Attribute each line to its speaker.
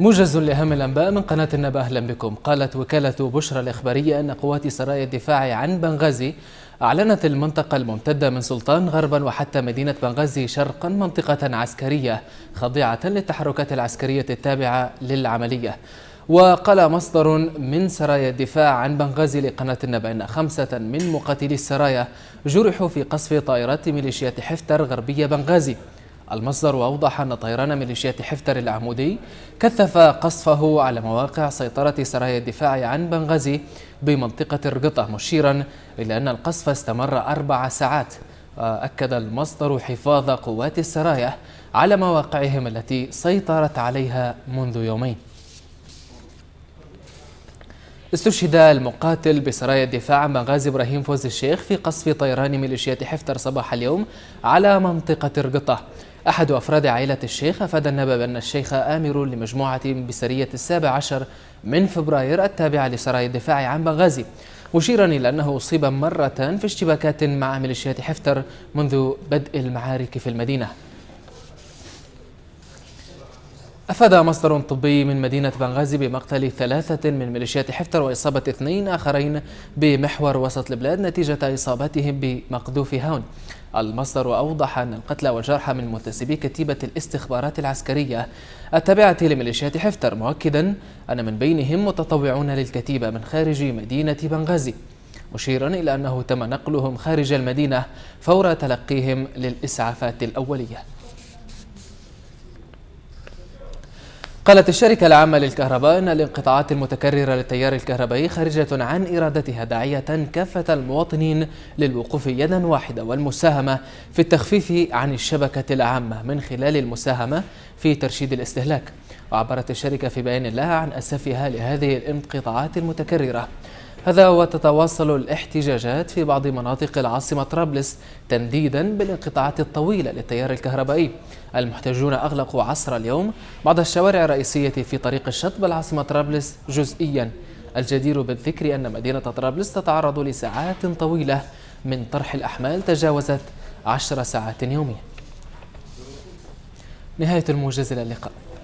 Speaker 1: موجز لأهم الأنباء من قناة النبأ أهلا بكم قالت وكالة بشرى الإخبارية أن قوات سرايا الدفاع عن بنغازي أعلنت المنطقة الممتدة من سلطان غربا وحتى مدينة بنغازي شرقا منطقة عسكرية خاضعة للتحركات العسكرية التابعة للعملية وقال مصدر من سرايا الدفاع عن بنغازي لقناة النبأ أن خمسة من مقاتلي السرايا جرحوا في قصف طائرات ميليشيات حفتر غربية بنغازي المصدر أوضح أن طيران ميليشيات حفتر العمودي كثف قصفه على مواقع سيطرة سرايا الدفاع عن بنغازي بمنطقة الرقطة مشيرا إلى أن القصف استمر أربع ساعات أكد المصدر حفاظ قوات السرايا على مواقعهم التي سيطرت عليها منذ يومين استشهد المقاتل بسرايا الدفاع مغازي ابراهيم فوز الشيخ في قصف طيران ميليشيات حفتر صباح اليوم على منطقة رقطة أحد أفراد عائلة الشيخ أفاد النبأ بأن الشيخ آمر لمجموعة بسرية السابع عشر من فبراير التابعة لسرايا الدفاع عن بنغازي مشيرا إلى أنه أصيب مرة في اشتباكات مع ميليشيات حفتر منذ بدء المعارك في المدينة أفاد مصدر طبي من مدينة بنغازي بمقتل ثلاثة من ميليشيات حفتر وإصابة اثنين آخرين بمحور وسط البلاد نتيجة إصابتهم بمقذوف هون المصدر أوضح أن القتلى والجرحى من منتسبي كتيبة الاستخبارات العسكرية التابعة لميليشيات حفتر مؤكدا أن من بينهم متطوعون للكتيبة من خارج مدينة بنغازي مشيرا إلى أنه تم نقلهم خارج المدينة فور تلقيهم للإسعافات الأولية قالت الشركة العامة للكهرباء أن الانقطاعات المتكررة للتيار الكهربائي خارجة عن إرادتها داعية كافة المواطنين للوقوف يدا واحدة والمساهمة في التخفيف عن الشبكة العامة من خلال المساهمة في ترشيد الاستهلاك وعبرت الشركة في بيان لها عن أسفها لهذه الانقطاعات المتكررة هذا وتتواصل الاحتجاجات في بعض مناطق العاصمة طرابلس تنديدا بالانقطاعات الطويلة للتيار الكهربائي المحتجون أغلقوا عصر اليوم بعض الشوارع الرئيسية في طريق الشطب العاصمة طرابلس جزئيا الجدير بالذكر أن مدينة طرابلس تتعرض لساعات طويلة من طرح الأحمال تجاوزت عشر ساعات يوميا نهاية الموجز إلى اللقاء